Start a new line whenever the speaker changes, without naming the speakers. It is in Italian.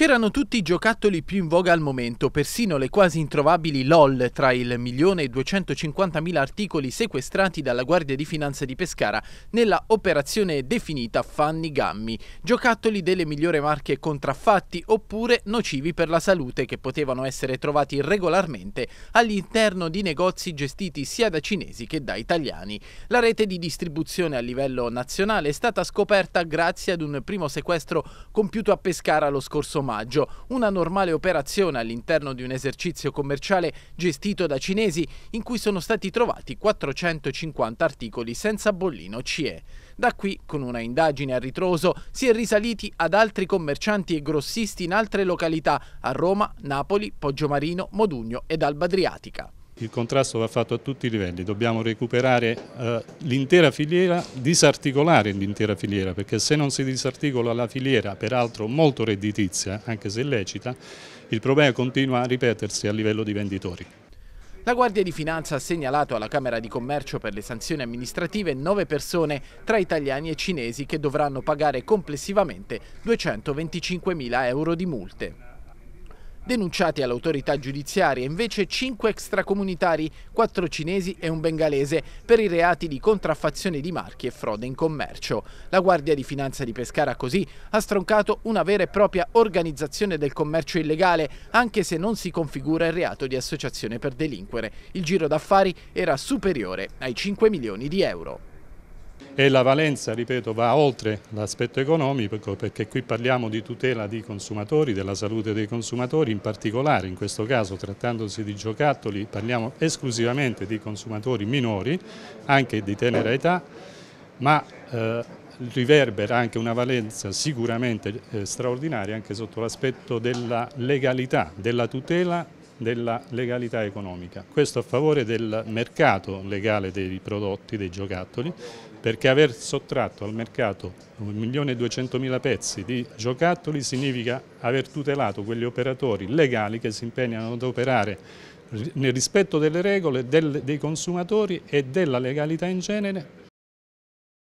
C'erano tutti i giocattoli più in voga al momento, persino le quasi introvabili LOL tra il 1.250.000 articoli sequestrati dalla Guardia di Finanza di Pescara nella operazione definita Fanny Gammi, giocattoli delle migliori marche contraffatti oppure nocivi per la salute che potevano essere trovati regolarmente all'interno di negozi gestiti sia da cinesi che da italiani. La rete di distribuzione a livello nazionale è stata scoperta grazie ad un primo sequestro compiuto a Pescara lo scorso marzo maggio, una normale operazione all'interno di un esercizio commerciale gestito da cinesi in cui sono stati trovati 450 articoli senza bollino CE. Da qui, con una indagine a ritroso, si è risaliti ad altri commercianti e grossisti in altre località a Roma, Napoli, Poggiomarino, Modugno ed Alba Adriatica
il contrasto va fatto a tutti i livelli, dobbiamo recuperare eh, l'intera filiera, disarticolare l'intera filiera, perché se non si disarticola la filiera, peraltro molto redditizia, anche se lecita, il problema continua a ripetersi a livello di venditori.
La Guardia di Finanza ha segnalato alla Camera di Commercio per le sanzioni amministrative nove persone tra italiani e cinesi che dovranno pagare complessivamente 225.000 euro di multe. Denunciati all'autorità giudiziaria invece 5 extracomunitari, 4 cinesi e un bengalese per i reati di contraffazione di marchi e frode in commercio. La Guardia di Finanza di Pescara così ha stroncato una vera e propria organizzazione del commercio illegale, anche se non si configura il reato di associazione per delinquere. Il giro d'affari era superiore ai 5 milioni di euro
e la valenza, ripeto, va oltre l'aspetto economico ecco, perché qui parliamo di tutela dei consumatori, della salute dei consumatori, in particolare in questo caso trattandosi di giocattoli parliamo esclusivamente di consumatori minori, anche di tenera età, ma eh, riverbera anche una valenza sicuramente eh, straordinaria anche sotto l'aspetto della legalità, della tutela della legalità economica. Questo a favore del mercato legale dei prodotti, dei giocattoli, perché aver sottratto al mercato 1.200.000 pezzi di giocattoli significa aver tutelato quegli operatori legali che si impegnano ad operare nel rispetto delle regole, del, dei consumatori e della legalità in genere